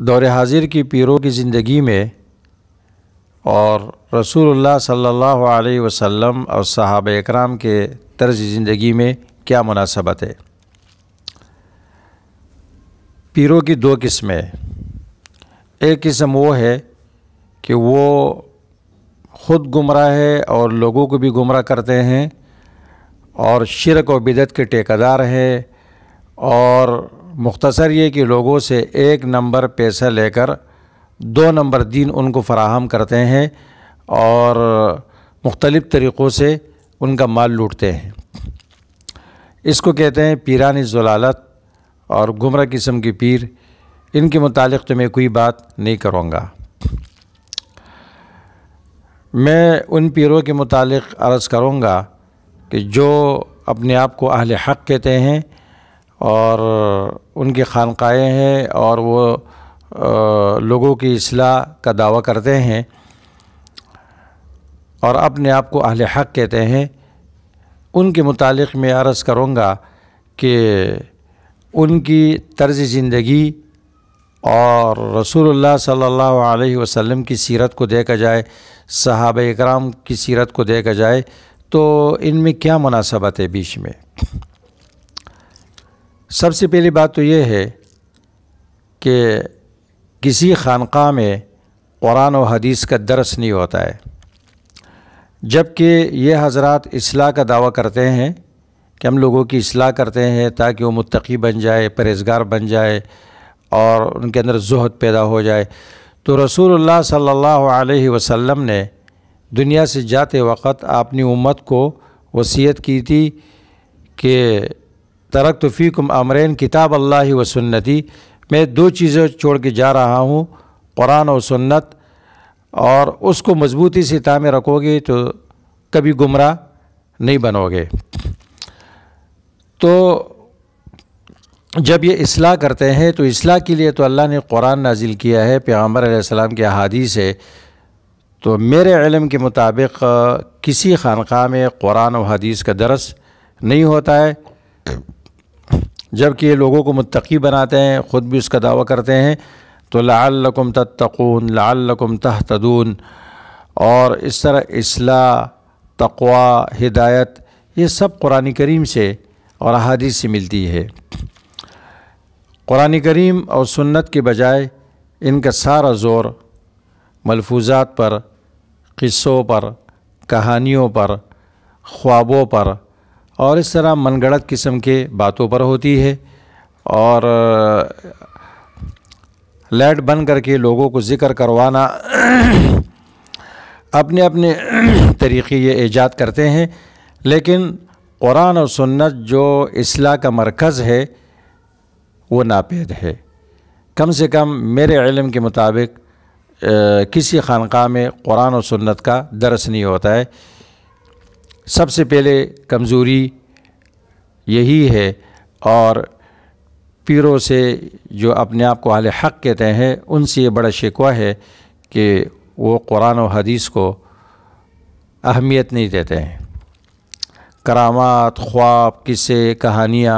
दौर हाजिर की पीरों की ज़िंदगी में और रसूलुल्लाह सल्लल्लाहु अलैहि वसल्लम और साहब इकराम के तर्ज ज़िंदगी में क्या मुनासबत है पीरों की दो किस्में एक किस्म वो है कि वो ख़ुद गुमराह है और लोगों को भी गुमराह करते हैं और शिरक और बिदत के टेकदार है और मुख्तसर ये कि लोगों से एक नंबर पैसा लेकर दो नंबर दिन उनको फराहम करते हैं और मुख्तलिफ़ तरीक़ों से उनका माल लूटते हैं इसको कहते हैं पीरान जलालत और गुमराह किस्म की पीर इनके मुतालिक तो मैं कोई बात नहीं करूँगा मैं उन पीरों के मुतालिक अर्ज़ करूँगा कि जो अपने आप को अहल हक़ कहते हैं और उनकी खानकाएँ हैं और वो आ, लोगों की असलाह का दावा करते हैं और अपने आप को अहल हक कहते हैं उनके मतलब मैं अर्ज़ करूँगा कि उनकी तर्ज़ ज़िंदगी और रसूलुल्लाह सल्लल्लाहु अलैहि वसल्लम की सीरत को देखा जाए सहाब इकराम की सीरत को देखा जाए तो इनमें क्या मुनासबत है बीच में सबसे पहली बात तो ये है कि किसी खानक़ा में कुरान और हदीस का दर्स नहीं होता है जबकि ये हजरत असलाह का दावा करते हैं कि हम लोगों की असलाह करते हैं ताकि वो मुतकी बन जाए परहेजगार बन जाए और उनके अंदर जहद पैदा हो जाए तो रसूल सल्लल्लाहु अलैहि वसल्लम ने दुनिया से जाते वक्त अपनी उम्मत को वसीयत की थी कि तरक तफ़ीकम अमरैन किताब अल्लाह व सुन्नति मैं दो चीज़ें छोड़ के जा रहा हूँ कुरान और सुन्नत और उसको मजबूती से तामे रखोगे तो कभी गुमराह नहीं बनोगे तो जब ये असलाह करते हैं तो असलाह के लिए तो अल्लाह ने कुरान नाजिल किया है पैगम्बर सलाम के अहादीस है तो मेरे इलम के मुताबिक किसी खानका में कुरान और हदीस का दरस नहीं होता है जबकि ये लोगों को मुतकी बनाते हैं ख़ुद भी उसका दावा करते हैं तो लालकुम तत्तकून लालकुम तहतदून और इस तरह असलाह तकवा हिदायत ये सब कुरान करीम से और अहादीस से मिलती है कुरान करीम और सुन्नत के बजाय इनका सारा ज़ोर मलफूजात पर किस्सों पर कहानियों पर ख्वाबों पर और इस तरह मनगढ़त किस्म के बातों पर होती है और लैट बन करके लोगों को ज़िक्र करवाना अपने अपने तरीक़े ये ईजाद करते हैं लेकिन कुरान और सुन्नत जो असलाह का मरकज़ है वो नापेद है कम से कम मेरे इलम के मुताबिक किसी ख़ानक़ा में कुरान और सुन्नत का दरस नहीं होता है सबसे पहले कमज़ोरी यही है और पीरों से जो अपने आप को हाल हक़ कहते हैं उनसे ये बड़ा शिकवा है कि वो कुरान और हदीस को अहमियत नहीं देते हैं करामात ख्वाब किस्से कहानियाँ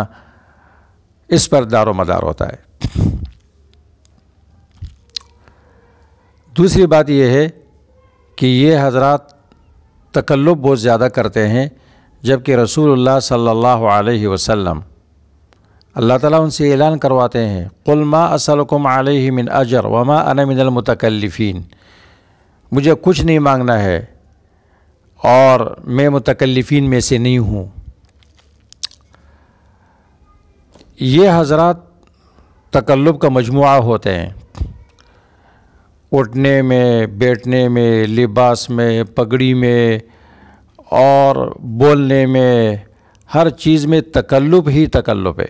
इस पर दारो मदार होता है दूसरी बात यह है कि ये हजरत तकल्लुब बहुत ज़्यादा करते हैं जबकि रसूलुल्लाह सल्लल्लाहु अलैहि वसल्लम अल्लाह ताला उनसे ऐलान करवाते हैं कुल मा असलकुम अलैहि मिन अजर वमा अन मिनल मुतकल्लिफ़ीन मुझे कुछ नहीं मांगना है और मैं मुतकल्लिफ़ीन में से नहीं हूँ ये हजरत तकल्लुब का मजमु होते हैं उठने में बैठने में लिबास में पगड़ी में और बोलने में हर चीज़ में तकल्लुब ही तकल्लुब है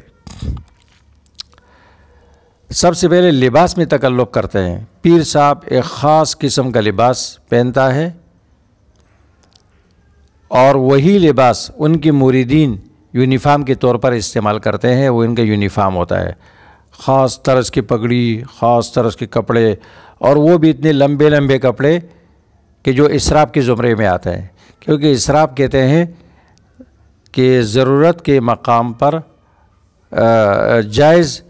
सबसे पहले लिबास में तकल्लुब करते हैं पीर साहब एक ख़ास किस्म का लिबास पहनता है और वही लिबास उनके मुरीदीन यूनिफाम के तौर पर इस्तेमाल करते हैं वो इनका यूनिफाम होता है ख़ास तरस की पगड़ी ख़ास तरस के कपड़े और वो भी इतने लंबे लंबे कपड़े कि जो इसराफ के ज़ुमरे में आता है क्योंकि इसराफ कहते हैं कि ज़रूरत के मकाम पर जायज़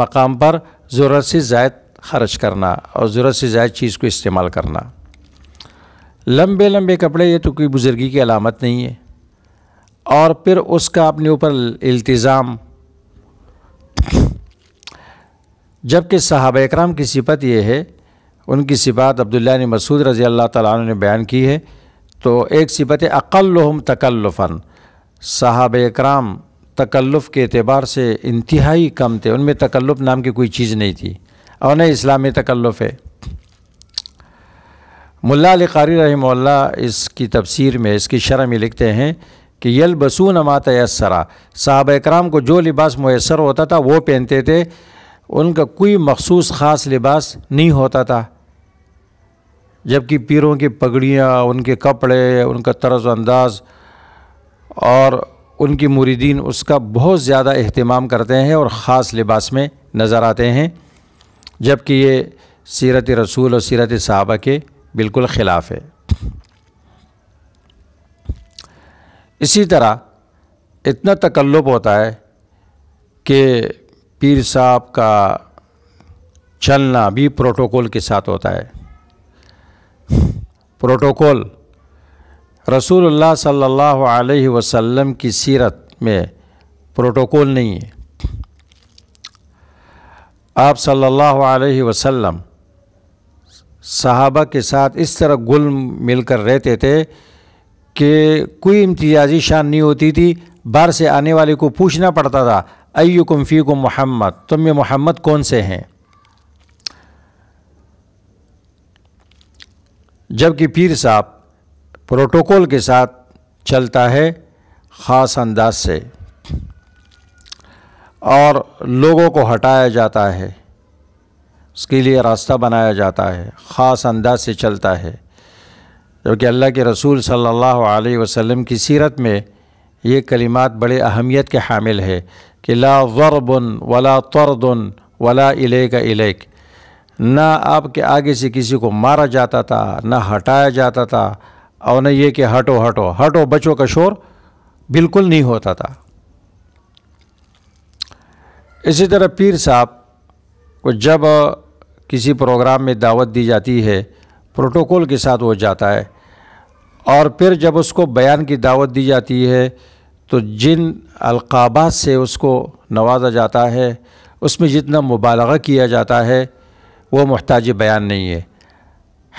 मकाम पर ज़रूरत से ज़ायद ख़र्च करना और ज़रूरत से ज़ायद चीज़ को इस्तेमाल करना लंबे लंबे कपड़े ये तो कोई बुज़ुर्गी की अलामत नहीं है और फिर उसका अपने ऊपर इल्तिज़ाम जबकि सहाब इक्राम की सिफत यह है उनकी सिफात अब्दुल्ला ने मसूद रज़ी अल्लाह ताली ने बयान की है तो एक सिफत अकलहम तकल्लुफ़न साहब कराम तकल्लुफ़ के अतबार से इंतहाई कम थे उनमें तकल्लुफ़ नाम की कोई चीज़ नहीं थी और न इस्लामी तकल्लुफ़ है मुल्ला कारी रही इसकी तफसीर में इसकी शरह में लिखते हैं कि यल बसून मा यसरा साहब कराम को जो लिबास मैसर होता था वो पहनते थे उनका कोई मखसूस ख़ास लिबास नहीं होता था जबकि पीरों की पगड़ियाँ उनके कपड़े उनका तर्ज अंदाज और उनकी मुरीदीन उसका बहुत ज़्यादा अहतमाम करते हैं और ख़ास लिबास में नज़र आते हैं जबकि ये सीरत रसूल और सीरत साहबा के बिल्कुल ख़िलाफ़ है इसी तरह इतना तकल्लुब होता है कि पीर साहब का चलना भी प्रोटोकॉल के साथ होता है प्रोटोकॉल रसूलुल्लाह सल्लल्लाहु अलैहि वसल्लम की सीरत में प्रोटोकॉल नहीं है आप सल्लल्लाहु अलैहि वसल्लम सहाबा के साथ इस तरह गुल मिलकर रहते थे कि कोई इम्तियाजी शान नहीं होती थी बाहर से आने वाले को पूछना पड़ता था अयुकुम फ़ीकुम मोहम्मद तुम तो ये मोहम्मद कौन से हैं जबकि पीर साहब प्रोटोकॉल के साथ चलता है ख़ास अंदाज से और लोगों को हटाया जाता है उसके लिए रास्ता बनाया जाता है ख़ास अंदाज से चलता है जबकि अल्लाह के रसूल सल्लल्लाहु अलैहि वसल्लम की सीरत में ये कलिमात बड़े अहमियत के हामिल है कि ला ज़रबन वला तरदन वला इलेक इलेक ना आपके आगे से किसी को मारा जाता था ना हटाया जाता था और न ये कि हटो हटो हटो बच्चों का शोर बिल्कुल नहीं होता था इसी तरह पीर साहब को जब किसी प्रोग्राम में दावत दी जाती है प्रोटोकॉल के साथ वो जाता है और फिर जब उसको बयान की दावत दी जाती है तो जिन अलकाबात से उसको नवाजा जाता है उसमें जितना मुबालगा किया जाता है वो महताज बयान नहीं है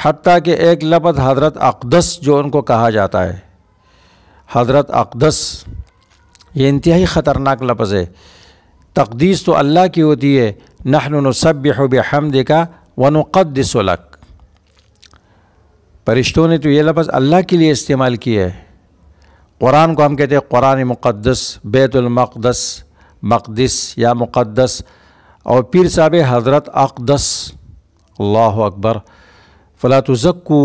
हती कि एक लफ्ज़ हज़रत अकदस जो उनको कहा जाता है हज़रत अकदस ये इंतहाई ख़तरनाक लफ्ज़ है तकदीस तो अल्लाह की होती है नहनसब हमद का वनक़दसलक फरिश्तों ने तो ये लफ्ज़ अल्लाह के लिए इस्तेमाल किया है कुरान को हम कहते हैं कुरान मुक़दस बैतुलमक़दस मक़दस या मुक़दस और पीर साहब हज़रत अकदस अल्लाह अकबर फ़ला तज़क्ू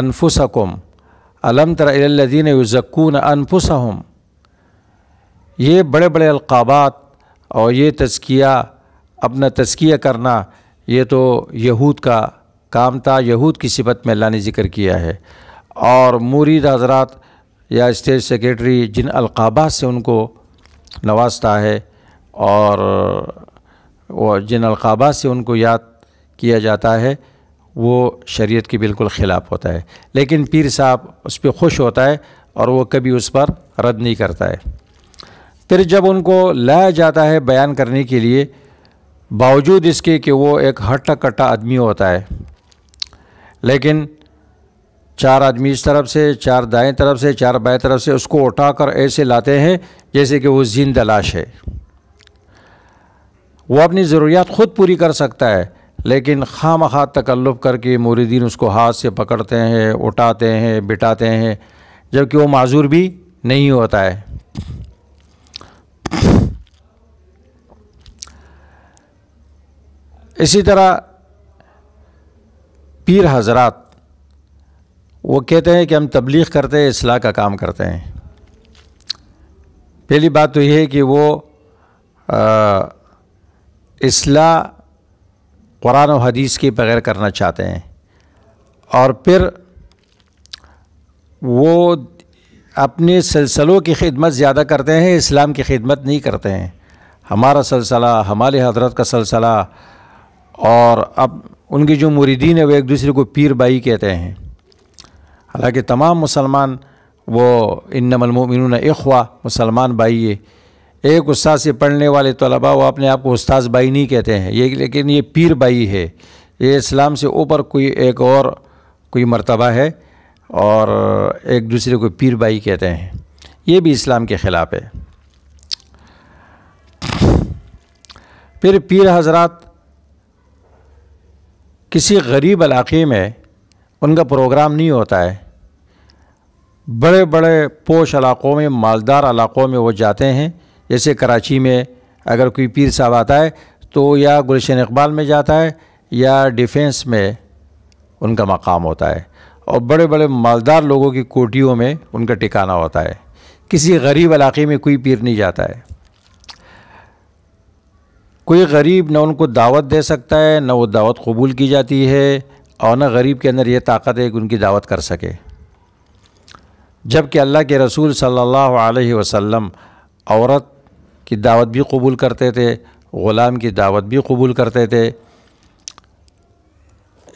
अनफुसकुम अलम तरदीन युज़क्ून अनफुसहम ये बड़े बड़े अलकाबात और ये तज़किया अपना तज़किया करना ये तो यहूद का काम था यहूद की सिफत में अल्लाह ने ज़िक्र किया है और मुरीद हजरात या स्टेट सेक्रेटरी जिन अलकाबात से उनको नवाजता है और जिन अलकाबात से उनको याद किया जाता है वो शरीयत के बिल्कुल ख़िलाफ़ होता है लेकिन पीर साहब उस पर खुश होता है और वो कभी उस पर रद्द नहीं करता है फिर जब उनको लाया जाता है बयान करने के लिए बावजूद इसके कि वो एक हट्टा कट्टा आदमी होता है लेकिन चार आदमी इस तरफ से चार दाएं तरफ से चार बाएं तरफ से उसको उठाकर ऐसे लाते हैं जैसे कि वो जिंदा लाश है वो अपनी ज़रूरियात ख़ुद पूरी कर सकता है लेकिन खाम खा तकल्लुफ़ करके मुरीदीन उसको हाथ से पकड़ते हैं उठाते हैं बिटाते हैं जबकि वो माजूर भी नहीं होता है इसी तरह पीर हजरात वो कहते हैं कि हम तबलीग करते हैं असलाह का काम करते हैं पहली बात तो ये है कि वो असलाह कुरान और हदीस के बगैर करना चाहते हैं और फिर वो अपने सिलसिलों की खिदमत ज़्यादा करते हैं इस्लाम की खिदमत नहीं करते हैं हमारा सिलसिला हमारे हजरत का सिलसिला और अब उनके जो मुरीदीन है वो एक दूसरे को पीर बाई कहते हैं हालांकि तमाम मुसलमान वो इन नमलमिन अखवा मुसलमान बाई एक उस्ताद से पढ़ने वाले तलबा वो अपने आप को उस्ताद बाई नहीं कहते हैं ये लेकिन ये पीर बाई है ये इस्लाम से ऊपर कोई एक और कोई मर्तबा है और एक दूसरे को पीर बाई कहते हैं ये भी इस्लाम के ख़िलाफ़ है फिर पीर हजरत किसी गरीब इलाके में उनका प्रोग्राम नहीं होता है बड़े बड़े पोश इलाक़ों में मालदार इलाक़ों में वो जाते हैं जैसे कराची में अगर कोई पीर साहब आता है तो या गुलशन इकबाल में जाता है या डिफेंस में उनका मकाम होता है और बड़े बड़े मालदार लोगों की कोटियों में उनका टिकाना होता है किसी गरीब इलाके में कोई पीर नहीं जाता है कोई गरीब ना उनको दावत दे सकता है ना वो दावत कबूल की जाती है और ना गरीब के अंदर ये ताकत है कि उनकी दावत कर सके जबकि अल्लाह के रसूल सल्लल्लाहु अलैहि वसल्लम औरत की दावत भी कबूल करते थे ग़ुलाम की दावत भी कबूल करते थे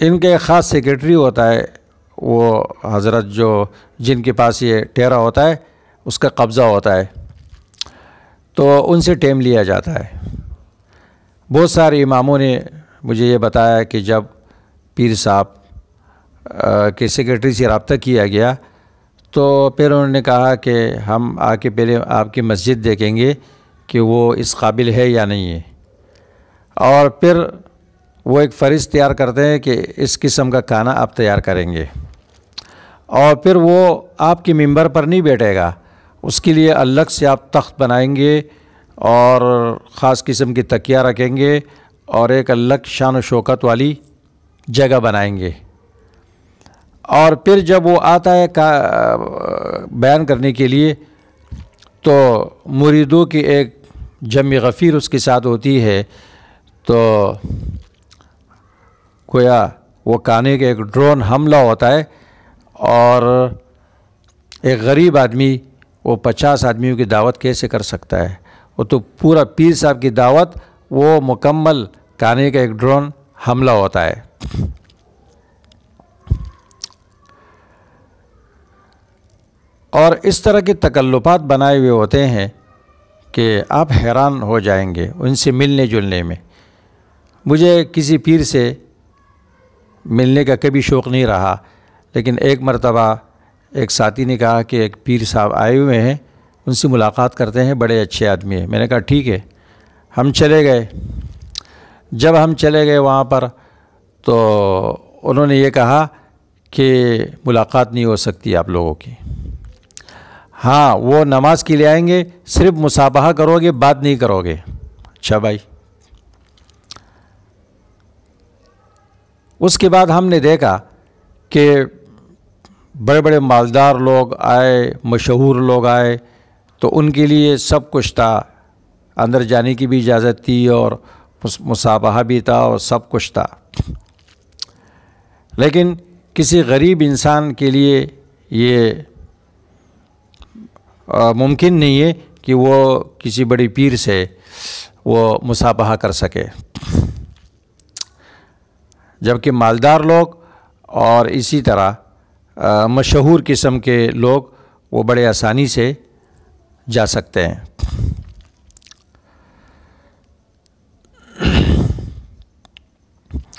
इनके ख़ास सेक्रेटरी होता है वो हज़रत जो जिनके पास ये टेरा होता है उसका कब्ज़ा होता है तो उनसे टेम लिया जाता है बहुत सारे इमामों ने मुझे ये बताया कि जब पीर साहब के सेक्रेटरी से रबता किया गया तो फिर उन्होंने कहा कि हम आके पहले आपकी मस्जिद देखेंगे कि वो इस काबिल है या नहीं है और फिर वो एक फ़रिश तैयार करते हैं कि इस किस्म का खाना आप तैयार करेंगे और फिर वो आपके मंबर पर नहीं बैठेगा उसके लिए अलग से आप तख्त बनाएंगे और ख़ास किस्म की तकिया रखेंगे और एक अलग शान शौकत वाली जगह बनाएंगे और फिर जब वो आता है का बयान करने के लिए तो मुरीदों की एक जब ये गफ़ीर उसके साथ होती है तो कोया वो काने का एक ड्रोन हमला होता है और एक गरीब आदमी वो पचास आदमियों की दावत कैसे कर सकता है वो तो पूरा पीर साहब की दावत वो मुकम्मल काने का एक ड्रोन हमला होता है और इस तरह के तकल्लुफात बनाए हुए होते हैं कि आप हैरान हो जाएंगे उनसे मिलने जुलने में मुझे किसी पीर से मिलने का कभी शौक़ नहीं रहा लेकिन एक मरतबा एक साथी ने कहा कि एक पीर साहब आए हुए हैं उनसे मुलाकात करते हैं बड़े अच्छे आदमी हैं मैंने कहा ठीक है हम चले गए जब हम चले गए वहाँ पर तो उन्होंने ये कहा कि मुलाकात नहीं हो सकती आप लोगों की हाँ वो नमाज के लिए आएंगे सिर्फ मुसाबहा करोगे बात नहीं करोगे अच्छा भाई उसके बाद हमने देखा कि बड़े बड़े मालदार लोग आए मशहूर लोग आए तो उनके लिए सब कुछ था अंदर जाने की भी इजाज़त थी और मुसाबहा भी था और सब कुछ था लेकिन किसी गरीब इंसान के लिए ये मुमकिन नहीं है कि वो किसी बड़ी पीर से वो मुसाबहा कर सके जबकि मालदार लोग और इसी तरह मशहूर किस्म के लोग वो बड़े आसानी से जा सकते हैं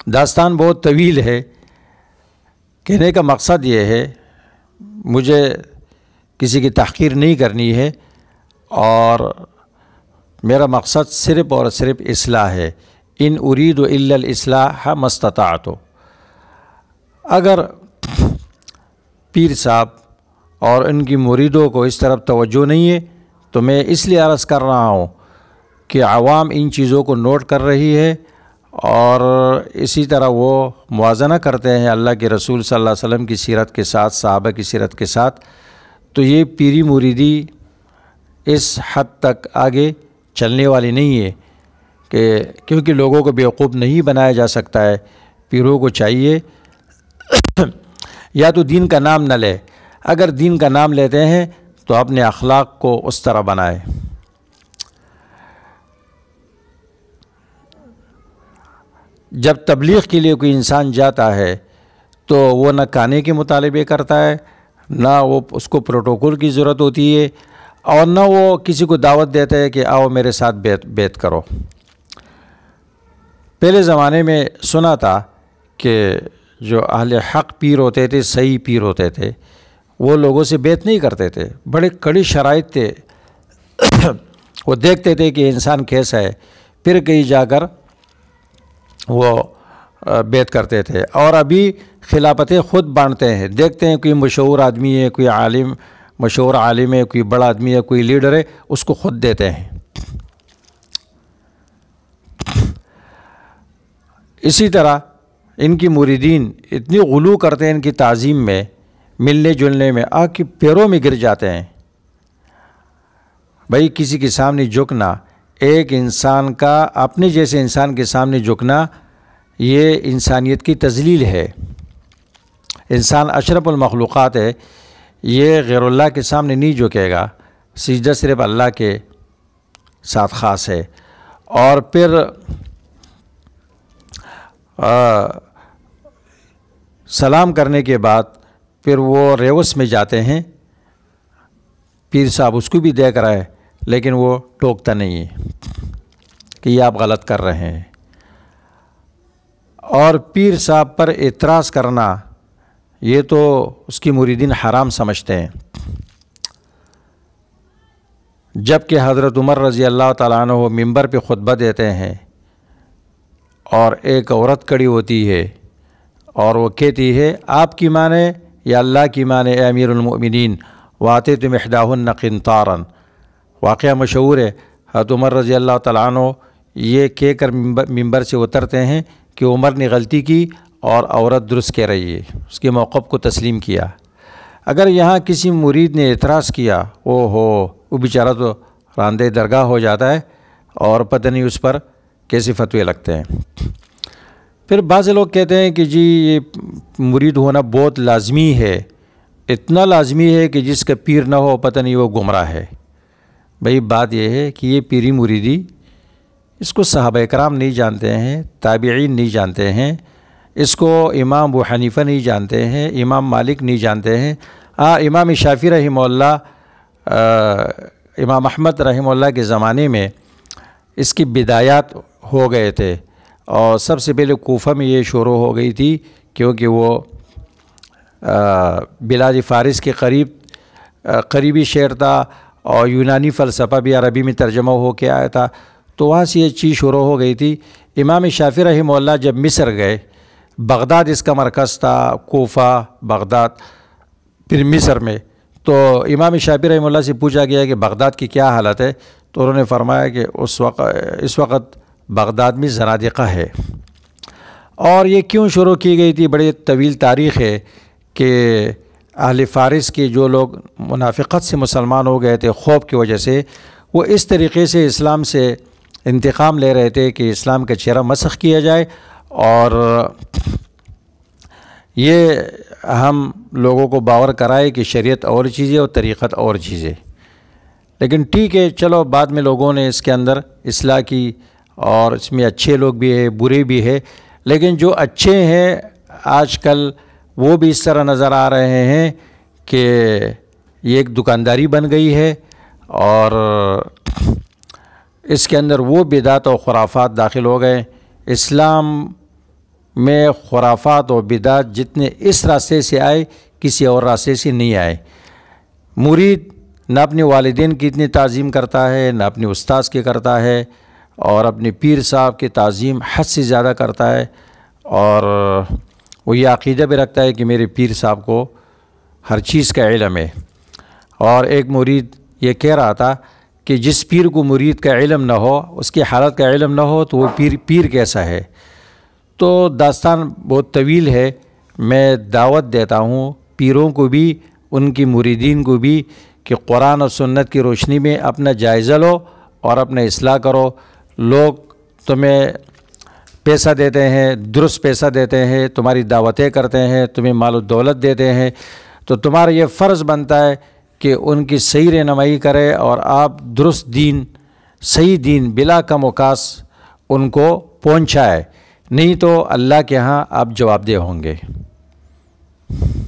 दास्तान बहुत तवील है कहने का मकसद ये है मुझे किसी की तहकीर नहीं करनी है और मेरा मकसद सिर्फ़ और सिर्फ़ असलाह है इन उरीद वसलाह मस्तता तो अगर पीर साहब और इनकी मुरीदों को इस तरफ तोज्जो नहीं है तो मैं इसलिए अर्ज़ कर रहा हूँ कि आवाम इन चीज़ों को नोट कर रही है और इसी तरह वो मुजन करते हैं अल्लाह के रसूल सल्लल्लाहु अलैहि वसल्लम की सीरत के साथ साहबा की सीरत के साथ तो ये पीरी मुरीदी इस हद तक आगे चलने वाली नहीं है कि क्योंकि लोगों को बेवकूफ़ नहीं बनाया जा सकता है पीरों को चाहिए या तो दीन का नाम न ले अगर दीन का नाम लेते हैं तो अपने अखलाक को उस तरह बनाए जब तबलीग के लिए कोई इंसान जाता है तो वो न खाने के मुतालबे करता है ना वो उसको प्रोटोकॉल की ज़रूरत होती है और ना वो किसी को दावत देता है कि आओ मेरे साथ बैत बैत करो पहले ज़माने में सुना था कि जो अहले हक पीर होते थे सही पीर होते थे वो लोगों से बैत नहीं करते थे बड़े कड़ी शराइ थे वो देखते थे कि इंसान कैसा है फिर कहीं जाकर वो बेत करते थे और अभी खिलाफतें ख़ुद बांटते हैं देखते हैं कोई मशहूर आदमी है कोई आलिम मशहूर आलिम है कोई बड़ा आदमी है कोई लीडर है उसको ख़ुद देते हैं इसी तरह इनकी मुरीदीन इतनी गलू करते हैं इनकी तज़ीम में मिलने जुलने में आ कि पैरों में गिर जाते हैं भाई किसी के सामने झुकना एक इंसान का अपने जैसे इंसान के सामने झुकना ये इंसानियत की तजलील है इंसान अशरफुलमखलूक़ात है ये गैरुल्ला के सामने नहीं झुकेगा सीधा सिर्फ अल्लाह के साथ ख़ास है और फिर आ, सलाम करने के बाद फिर वो रेवस में जाते हैं पीर साहब उसको भी देख रहा है लेकिन वो टोकता नहीं है कि ये आप गलत कर रहे हैं और पीर साहब पर एतराज़ करना ये तो उसकी मुरीदीन हराम समझते हैं जबकि हज़रत उमर रज़ी अल्लाह तु मंबर पे ख़ुतबा देते हैं और एक औरत खड़ी होती है और वो कहती है आपकी माने या अल्लाह की माने अमीरमिन वाते तुम अहदाहन तारन वाक़ मशहूर है हज़रत उमर रज़ी अल्लाह तु ये कह कर मिंबर से उतरते हैं कि उमर ने गलती की और औरत दुरुस्त कह रही है उसके मौक़ को तस्लीम किया अगर यहाँ किसी मुरीद ने एतराज़ किया ओ हो वो बेचारा तो रानदे दरगाह हो जाता है और पता नहीं उस पर कैसे फतवे लगते हैं फिर बाज़ लोग कहते हैं कि जी ये मुरीद होना बहुत लाजमी है इतना लाजमी है कि जिसका पीर ना हो पता नहीं वो गुमराह है भाई बात यह है कि ये पीरी मुरीदी इसको साहब कराम नहीं जानते हैं ताबीन नहीं जानते हैं इसको इमाम अबू हनीफ़ा नहीं जानते हैं इमाम मालिक नहीं जानते हैं हाँ इमाम शाफ़ी रही इमाम अहमद रही के ज़माने में इसकी बिदायात हो गए थे और सबसे पहले कोफा में ये शुरू हो गई थी क्योंकि वो बिलाज फ़ारिस के करीब करीबी शहर था और यूनानी फ़लसफ़ा भी अरबी में तर्जमा हो के आया था तो वहाँ से ये चीज़ शुरू हो गई थी इमाम शाफी रही मोल्ला जब मिस्र गए बगदाद इसका मरकज़ था कोफा बगदाद फिर मिस्र में तो इमाम शाफी रही से पूछा गया कि बगदाद की क्या हालत है तो उन्होंने फरमाया कि उस वक्त इस वक्त बगदाद में जनादिका है और ये क्यों शुरू की गई थी बड़ी तवील तारीख़ है कि अहल फ़ारस के जो लोग मुनाफ़त से मुसलमान हो गए थे खौफ की वजह से वो इस तरीके से इस्लाम से इंतकाम ले रहे थे कि इस्लाम का चेहरा मसख किया जाए और ये हम लोगों को बावर कराए कि शरीयत और चीज़ें और तरीक़त और चीज़ें लेकिन ठीक है चलो बाद में लोगों ने इसके अंदर असलाह की और इसमें अच्छे लोग भी है बुरे भी है लेकिन जो अच्छे हैं आजकल वो भी इस तरह नज़र आ रहे हैं कि ये एक दुकानदारी बन गई है और इसके अंदर वो बिदात और ख़ुराफात दाखिल हो गए इस्लाम में खुराफात और बिदात जितने इस रास्ते से आए किसी और रास्ते से नहीं आए मुरीद ना अपने वालदेन की इतनी तज़ीम करता है ना अपने उस्ताद की करता है और अपने पीर साहब की तज़ीम हद से ज़्यादा करता है और वो ये अकीदा भी रखता है कि मेरे पीर साहब को हर चीज़ का इलम है और एक मुरीद ये कह रहा था कि जिस पीर को मुरीद का इलम ना हो उसकी हालत का इलम ना हो तो वो पीर पीर कैसा है तो दास्तान बहुत तवील है मैं दावत देता हूँ पीरों को भी उनकी मुरीदीन को भी कि कुरान और सुन्नत की रोशनी में अपना जायज़ा लो और अपना असलाह करो लोग तुम्हें पैसा देते हैं दुरुस्त पैसा देते हैं तुम्हारी दावतें करते हैं तुम्हें माल दौलत देते हैं तो तुम्हारा ये फ़र्ज़ बनता है कि उनकी सही रहनमाई करे और आप दुरुस्त दीन सही दीन बिला कम वकास उनको पहुँचाए नहीं तो अल्लाह के यहाँ आप जवाबदेह होंगे